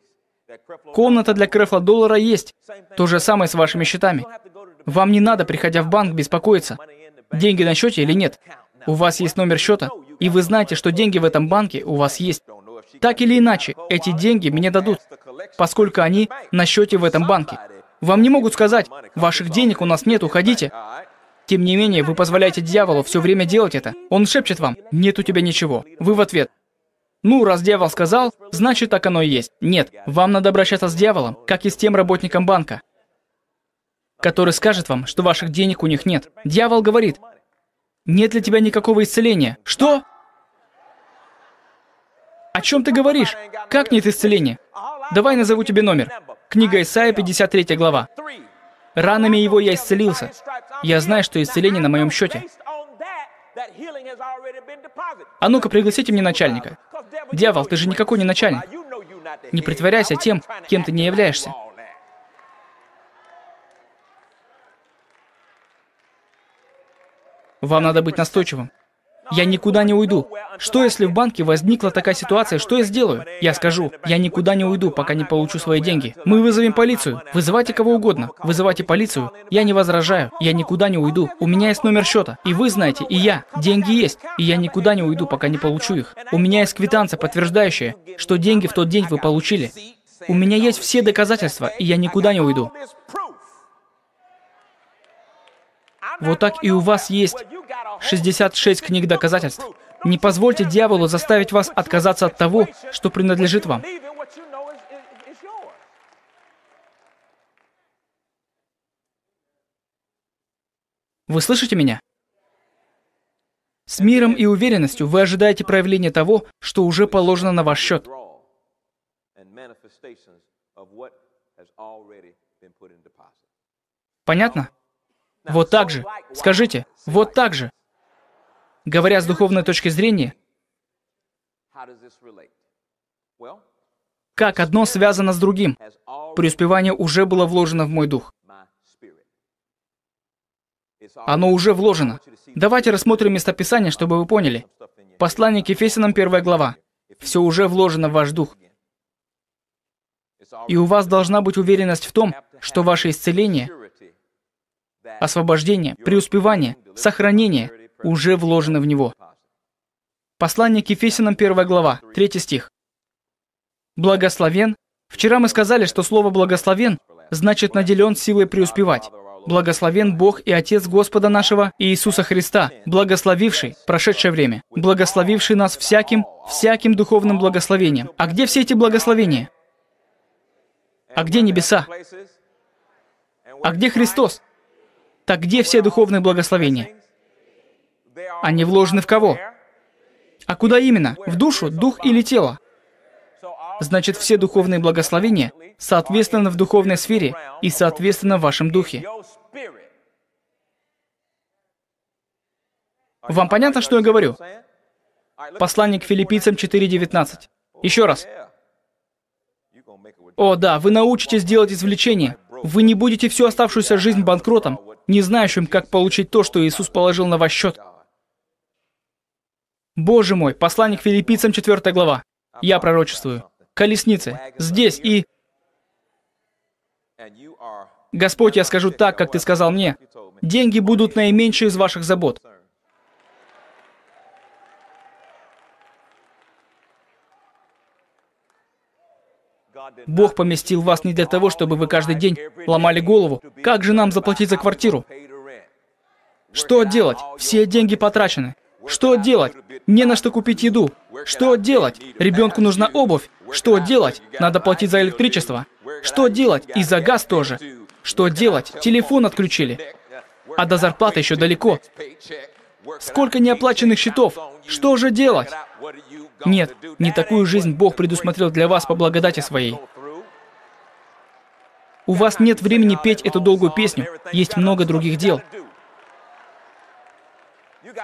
A: комната для крыфлодоллара есть. То же самое с вашими счетами. Вам не надо, приходя в банк, беспокоиться, деньги на счете или нет. У вас есть номер счета, и вы знаете, что деньги в этом банке у вас есть. Так или иначе, эти деньги мне дадут, поскольку они на счете в этом банке. Вам не могут сказать, ваших денег у нас нет, уходите. Тем не менее, вы позволяете дьяволу все время делать это. Он шепчет вам, нет у тебя ничего. Вы в ответ, ну, раз дьявол сказал, значит так оно и есть. Нет, вам надо обращаться с дьяволом, как и с тем работником банка который скажет вам, что ваших денег у них нет. Дьявол говорит, нет для тебя никакого исцеления. Что? О чем ты говоришь? Как нет исцеления? Давай назову тебе номер. Книга Исаия, 53 глава. Ранами его я исцелился. Я знаю, что исцеление на моем счете. А ну-ка, пригласите мне начальника. Дьявол, ты же никакой не начальник. Не притворяйся тем, кем ты не являешься. Вам надо быть настойчивым. Я никуда не уйду. Что если в банке возникла такая ситуация, что я сделаю? Я скажу, я никуда не уйду, пока не получу свои деньги. Мы вызовем полицию. Вызывайте кого угодно. Вызывайте полицию. Я не возражаю. Я никуда не уйду. У меня есть номер счета. И вы знаете, и я. Деньги есть. И я никуда не уйду, пока не получу их. У меня есть квитанция, подтверждающая, что деньги в тот день вы получили. У меня есть все доказательства, и я никуда не уйду. Вот так и у вас есть 66 книг доказательств. Не позвольте дьяволу заставить вас отказаться от того, что принадлежит вам. Вы слышите меня? С миром и уверенностью вы ожидаете проявления того, что уже положено на ваш счет. Понятно? Вот так же. Скажите, вот так же. Говоря с духовной точки зрения, как одно связано с другим. Преуспевание уже было вложено в мой дух. Оно уже вложено. Давайте рассмотрим местописание, чтобы вы поняли. Послание к Ефесянам, первая глава. Все уже вложено в ваш дух. И у вас должна быть уверенность в том, что ваше исцеление освобождение, преуспевание, сохранение уже вложены в него. Послание к Ефесянам 1 глава, 3 стих. «Благословен». Вчера мы сказали, что слово «благословен» значит наделен силой преуспевать. Благословен Бог и Отец Господа нашего Иисуса Христа, благословивший, прошедшее время, благословивший нас всяким, всяким духовным благословением. А где все эти благословения? А где небеса? А где Христос? Так где все духовные благословения? Они вложены в кого? А куда именно? В душу, дух или тело? Значит, все духовные благословения соответственно в духовной сфере и соответственно в вашем духе. Вам понятно, что я говорю? Послание к филиппийцам 4.19. Еще раз. О, да, вы научитесь делать извлечение. Вы не будете всю оставшуюся жизнь банкротом, не знающим, как получить то, что Иисус положил на ваш счет. Боже мой, послание к филиппийцам 4 глава. Я пророчествую. Колесницы, здесь и... Господь, я скажу так, как ты сказал мне. Деньги будут наименьшие из ваших забот. Бог поместил вас не для того, чтобы вы каждый день ломали голову. Как же нам заплатить за квартиру? Что делать? Все деньги потрачены. Что делать? Не на что купить еду. Что делать? Ребенку нужна обувь. Что делать? Надо платить за электричество. Что делать? И за газ тоже. Что делать? Телефон отключили. А до зарплаты еще далеко. Сколько неоплаченных счетов? Что же делать? Нет, не такую жизнь Бог предусмотрел для вас по благодати своей. У вас нет времени петь эту долгую песню, есть много других дел.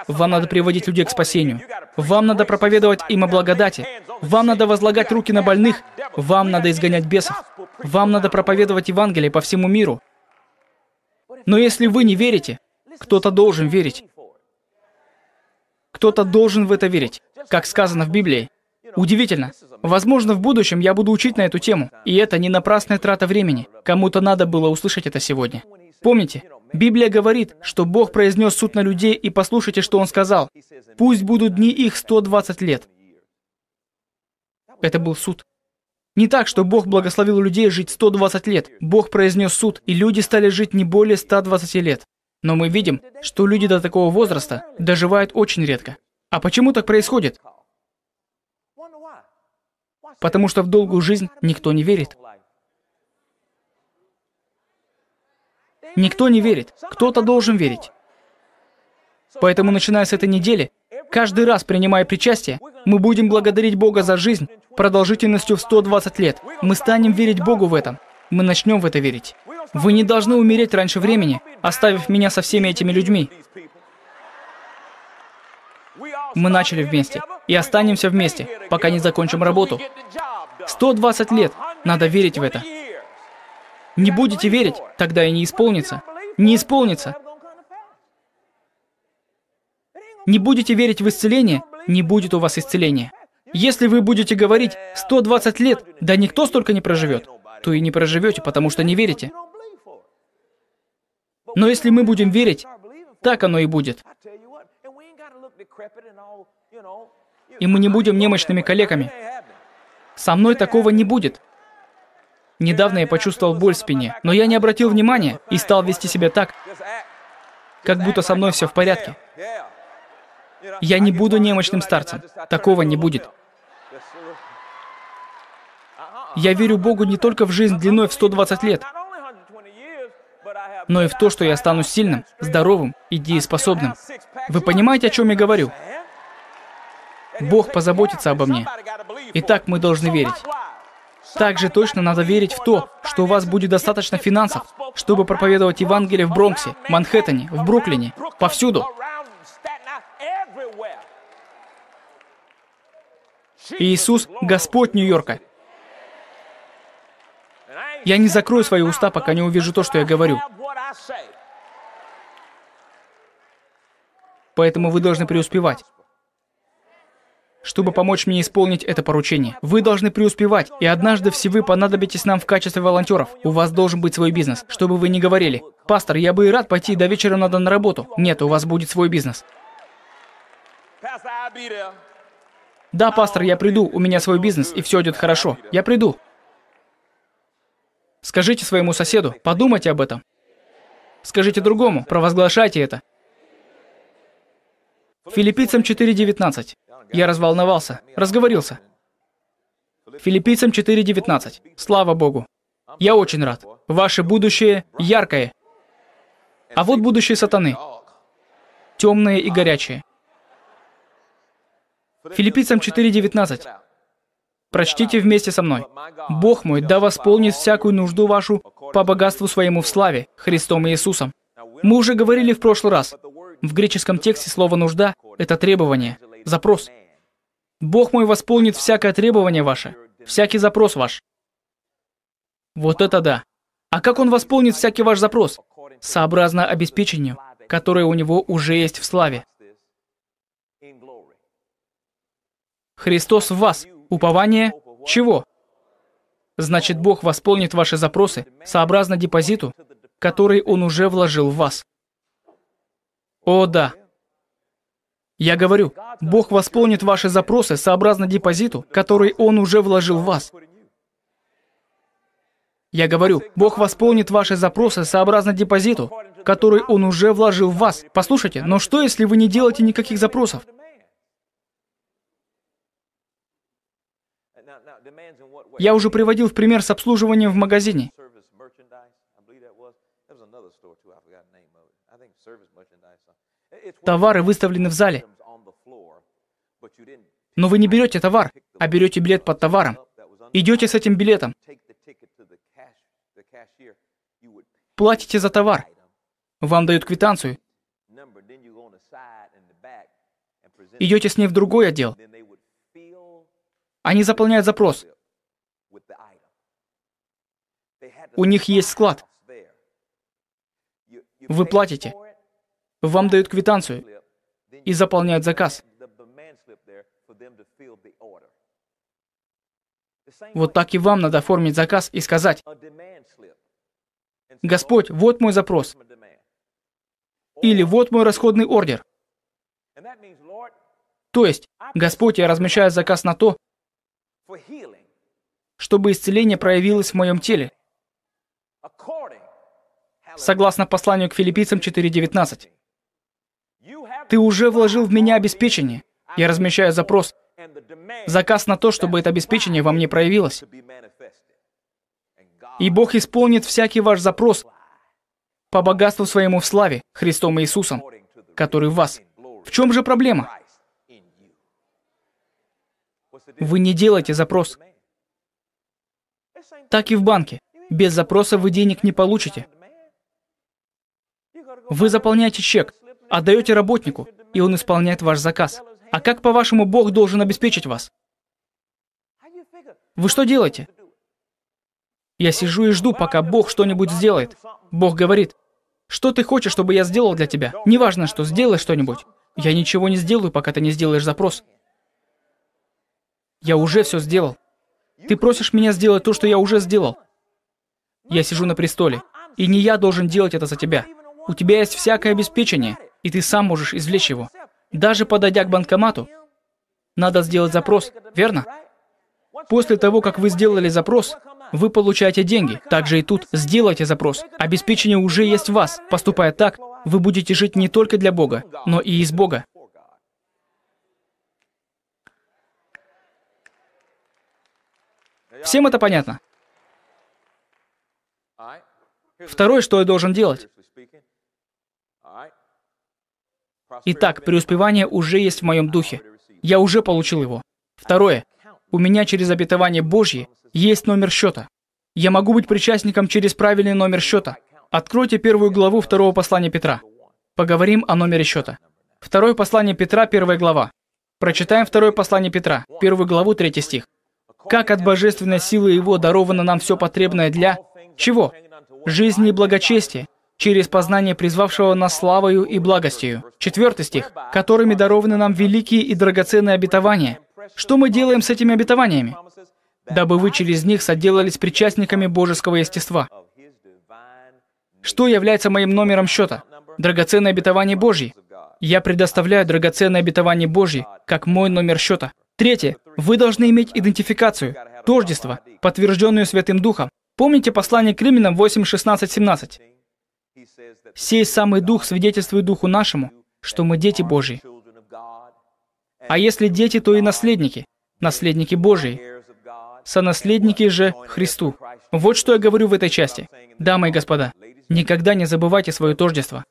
A: Вам надо приводить людей к спасению. Вам надо проповедовать им о благодати. Вам надо возлагать руки на больных. Вам надо изгонять бесов. Вам надо проповедовать Евангелие по всему миру. Но если вы не верите, кто-то должен верить. Кто-то должен в это верить, как сказано в Библии. Удивительно. Возможно, в будущем я буду учить на эту тему, и это не напрасная трата времени. Кому-то надо было услышать это сегодня. Помните, Библия говорит, что Бог произнес суд на людей, и послушайте, что Он сказал. «Пусть будут дни их 120 лет». Это был суд. Не так, что Бог благословил людей жить 120 лет. Бог произнес суд, и люди стали жить не более 120 лет. Но мы видим, что люди до такого возраста доживают очень редко. А почему так происходит? Потому что в долгую жизнь никто не верит. Никто не верит. Кто-то должен верить. Поэтому, начиная с этой недели, каждый раз принимая причастие, мы будем благодарить Бога за жизнь продолжительностью в 120 лет. Мы станем верить Богу в этом. Мы начнем в это верить. Вы не должны умереть раньше времени, оставив меня со всеми этими людьми. Мы начали вместе и останемся вместе, пока не закончим работу. 120 лет. Надо верить в это. Не будете верить, тогда и не исполнится. Не исполнится. Не будете верить в исцеление, не будет у вас исцеления. Если вы будете говорить 120 лет, да никто столько не проживет, то и не проживете, потому что не верите. Но если мы будем верить, так оно и будет. И мы не будем немощными коллегами. Со мной такого не будет. Недавно я почувствовал боль в спине, но я не обратил внимания и стал вести себя так, как будто со мной все в порядке. Я не буду немощным старцем. Такого не будет. Я верю Богу не только в жизнь длиной в 120 лет, но и в то, что я стану сильным, здоровым и дееспособным. Вы понимаете, о чем я говорю? Бог позаботится обо мне. И так мы должны верить. Также точно надо верить в то, что у вас будет достаточно финансов, чтобы проповедовать Евангелие в Бронксе, Манхэттене, в Бруклине, повсюду. Иисус – Господь Нью-Йорка. Я не закрою свои уста, пока не увижу то, что я говорю. Поэтому вы должны преуспевать чтобы помочь мне исполнить это поручение. Вы должны преуспевать, и однажды все вы понадобитесь нам в качестве волонтеров. У вас должен быть свой бизнес, чтобы вы не говорили. Пастор, я бы и рад пойти, до вечера надо на работу. Нет, у вас будет свой бизнес. Да, пастор, я приду, у меня свой бизнес, и все идет хорошо. Я приду. Скажите своему соседу, подумайте об этом. Скажите другому, провозглашайте это. Филиппийцам 4.19. Я разволновался, разговорился. Филиппийцам 4.19. Слава Богу. Я очень рад. Ваше будущее яркое. А вот будущее сатаны. Темное и горячее. Филиппийцам 4.19. Прочтите вместе со мной. «Бог мой, да восполнит всякую нужду вашу по богатству своему в славе, Христом Иисусом. Мы уже говорили в прошлый раз, в греческом тексте слово «нужда» — это требование, запрос. «Бог мой восполнит всякое требование ваше, всякий запрос ваш». Вот это да! А как Он восполнит всякий ваш запрос? Сообразно обеспечению, которое у Него уже есть в славе. Христос в вас. Упование чего? Значит, Бог восполнит ваши запросы сообразно депозиту, который Он уже вложил в вас. О да. Я говорю, Бог восполнит ваши запросы сообразно депозиту, который Он уже вложил в вас. Я говорю, Бог восполнит ваши запросы сообразно депозиту, который Он уже вложил в вас. Послушайте, но что, если вы не делаете никаких запросов?
B: Я уже приводил в пример с обслуживанием в магазине.
A: Товары выставлены в зале. Но вы не берете товар, а берете билет под товаром. Идете с этим билетом. Платите за товар. Вам дают квитанцию. Идете с ней в другой отдел. Они заполняют запрос. У них есть склад. Вы платите. Вам дают квитанцию и заполняют заказ. Вот так и вам надо оформить заказ и сказать, «Господь, вот мой запрос». Или «Вот мой расходный ордер». То есть, Господь, я размещаю заказ на то, чтобы исцеление проявилось в моем теле. Согласно посланию к филиппийцам 4.19. Ты уже вложил в меня обеспечение. Я размещаю запрос, заказ на то, чтобы это обеспечение во мне проявилось. И Бог исполнит всякий ваш запрос по богатству своему в славе Христом Иисусом, который в вас. В чем же проблема? Вы не делаете запрос. Так и в банке. Без запроса вы денег не получите. Вы заполняете чек, отдаете работнику, и он исполняет ваш заказ. А как, по-вашему, Бог должен обеспечить вас? Вы что делаете? Я сижу и жду, пока Бог что-нибудь сделает. Бог говорит, что ты хочешь, чтобы я сделал для тебя? Неважно, что сделай что-нибудь. Я ничего не сделаю, пока ты не сделаешь запрос. Я уже все сделал. Ты просишь меня сделать то, что я уже сделал. Я сижу на престоле, и не я должен делать это за тебя. У тебя есть всякое обеспечение, и ты сам можешь извлечь его. Даже подойдя к банкомату, надо сделать запрос, верно? После того, как вы сделали запрос, вы получаете деньги. Также и тут сделайте запрос. Обеспечение уже есть в вас. Поступая так, вы будете жить не только для Бога, но и из Бога. Всем это понятно?
B: Второе, что я должен делать?
A: Итак, преуспевание уже есть в моем духе. Я уже получил его. Второе. У меня через обетование Божье есть номер счета. Я могу быть причастником через правильный номер счета. Откройте первую главу второго послания Петра. Поговорим о номере счета. Второе послание Петра, первая глава. Прочитаем второе послание Петра, первую главу, третий стих как от божественной силы Его даровано нам все потребное для... Чего? Жизни и благочестия, через познание призвавшего нас славою и благостью. Четвертый стих. Которыми дарованы нам великие и драгоценные обетования. Что мы делаем с этими обетованиями? Дабы вы через них соделались причастниками божеского естества. Что является моим номером счета? Драгоценное обетование Божье. Я предоставляю драгоценное обетование Божье как мой номер счета. Третье. Вы должны иметь идентификацию, тождество, подтвержденную Святым Духом. Помните послание к Римлянам 8, 16, 17? «Сей самый Дух свидетельствует Духу нашему, что мы дети Божьи. А если дети, то и наследники, наследники Божьи, сонаследники же Христу». Вот что я говорю в этой части. Дамы и господа, никогда не забывайте свое тождество.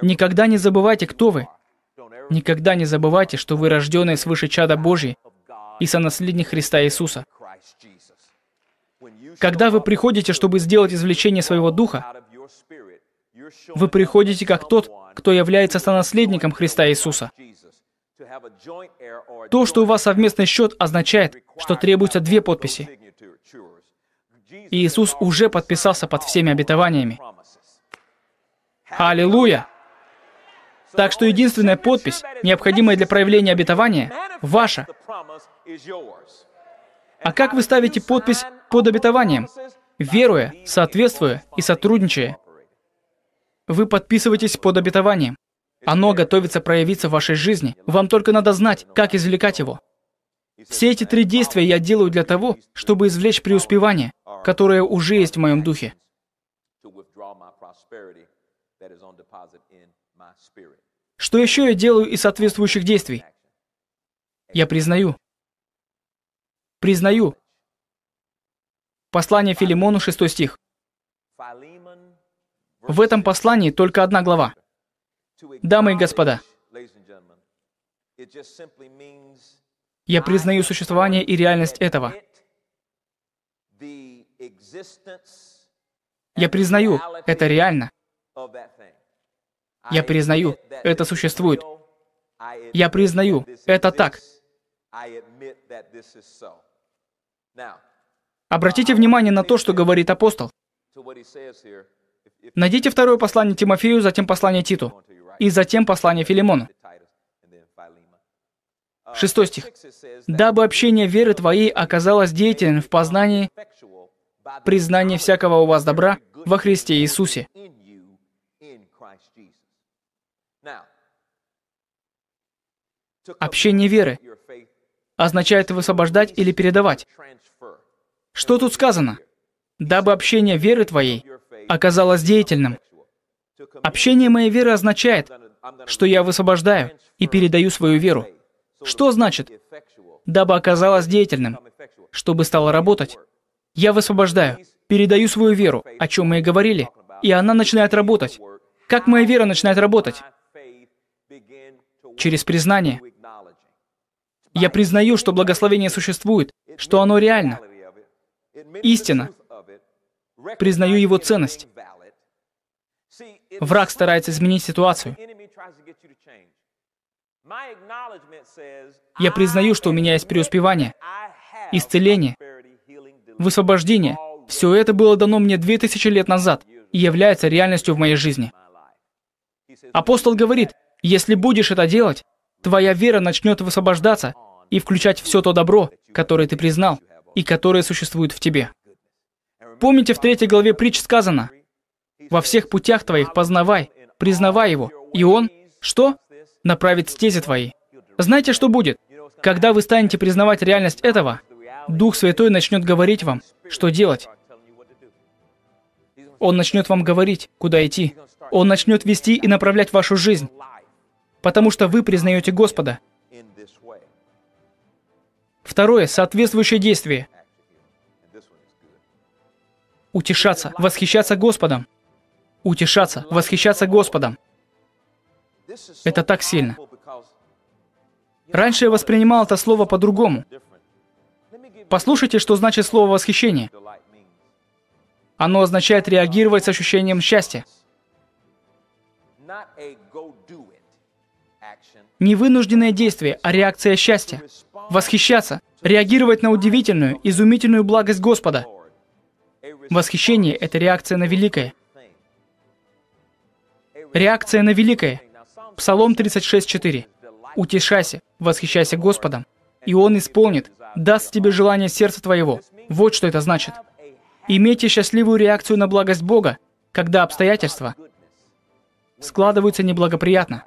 A: Никогда не забывайте, кто вы, Никогда не забывайте, что вы рожденные свыше чада Божьи и сонаследник Христа Иисуса. Когда вы приходите, чтобы сделать извлечение своего духа, вы приходите как тот, кто является сонаследником Христа Иисуса. То, что у вас совместный счет, означает, что требуются две подписи. Иисус уже подписался под всеми обетованиями. Аллилуйя! Так что единственная подпись, необходимая для проявления обетования, ваша. А как вы ставите подпись под обетованием? Веруя, соответствуя и сотрудничая. Вы подписываетесь под обетованием. Оно готовится проявиться в вашей жизни. Вам только надо знать, как извлекать его. Все эти три действия я делаю для того, чтобы извлечь преуспевание, которое уже есть в моем духе. spirit. Что еще я делаю из соответствующих действий? Я признаю. Признаю. Послание Филимону, 6 стих. В этом послании только одна глава. Дамы и господа, я признаю существование и реальность этого. Я признаю, это реально. Я признаю, это существует. Я признаю, это так. Обратите внимание на то, что говорит апостол. Найдите второе послание Тимофею, затем послание Титу, и затем послание Филимону. Шестой стих. «Дабы общение веры твоей оказалось деятельным в познании, признании всякого у вас добра во Христе Иисусе». Общение веры означает высвобождать или передавать. Что тут сказано? Дабы общение веры твоей оказалось деятельным. Общение моей веры означает, что я высвобождаю и передаю свою веру. Что значит? Дабы оказалось деятельным, чтобы стало работать. Я высвобождаю, передаю свою веру, о чем мы и говорили, и она начинает работать. Как моя вера начинает работать? Через признание. Я признаю, что благословение существует, что оно реально. Истина. Признаю его ценность. Враг старается изменить ситуацию. Я признаю, что у меня есть преуспевание, исцеление, высвобождение. Все это было дано мне 2000 лет назад и является реальностью в моей жизни. Апостол говорит, если будешь это делать, твоя вера начнет высвобождаться, и включать все то добро, которое ты признал и которое существует в тебе. Помните, в третьей главе притч сказано, «Во всех путях твоих познавай, признавай его, и он, что? Направит стези твои». Знаете, что будет? Когда вы станете признавать реальность этого, Дух Святой начнет говорить вам, что делать. Он начнет вам говорить, куда идти. Он начнет вести и направлять вашу жизнь, потому что вы признаете Господа. Второе – соответствующее действие. Утешаться, восхищаться Господом. Утешаться, восхищаться Господом.
B: Это так сильно.
A: Раньше я воспринимал это слово по-другому. Послушайте, что значит слово «восхищение». Оно означает реагировать с ощущением счастья. Не вынужденное действие, а реакция счастья. Восхищаться, реагировать на удивительную, изумительную благость Господа. Восхищение — это реакция на великое. Реакция на великое. Псалом 36.4. «Утешайся, восхищайся Господом, и Он исполнит, даст тебе желание сердца твоего». Вот что это значит. Имейте счастливую реакцию на благость Бога, когда обстоятельства складываются неблагоприятно.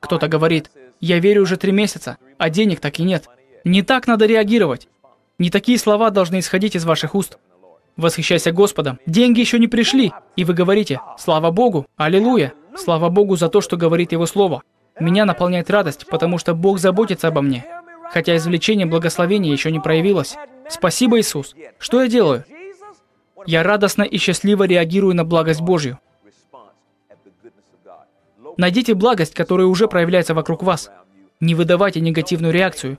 A: Кто-то говорит, я верю уже три месяца, а денег так и нет. Не так надо реагировать. Не такие слова должны исходить из ваших уст. Восхищайся Господом. Деньги еще не пришли, и вы говорите «Слава Богу! Аллилуйя! Слава Богу за то, что говорит Его Слово! Меня наполняет радость, потому что Бог заботится обо мне, хотя извлечение благословения еще не проявилось. Спасибо, Иисус! Что я делаю? Я радостно и счастливо реагирую на благость Божью. Найдите благость, которая уже проявляется вокруг вас. Не выдавайте негативную реакцию,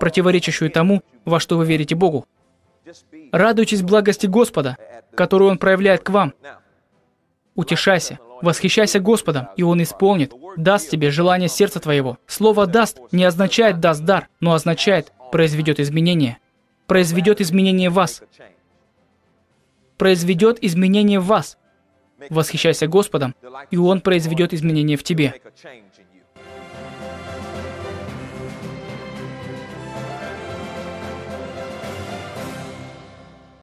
A: противоречащую тому, во что вы верите Богу. Радуйтесь благости Господа, которую Он проявляет к вам. Утешайся, восхищайся Господом, и Он исполнит, даст тебе желание сердца твоего. Слово «даст» не означает «даст дар», но означает «произведет изменение». Произведет изменение в вас. Произведет изменение в вас. Восхищайся Господом, и Он произведет изменения в тебе.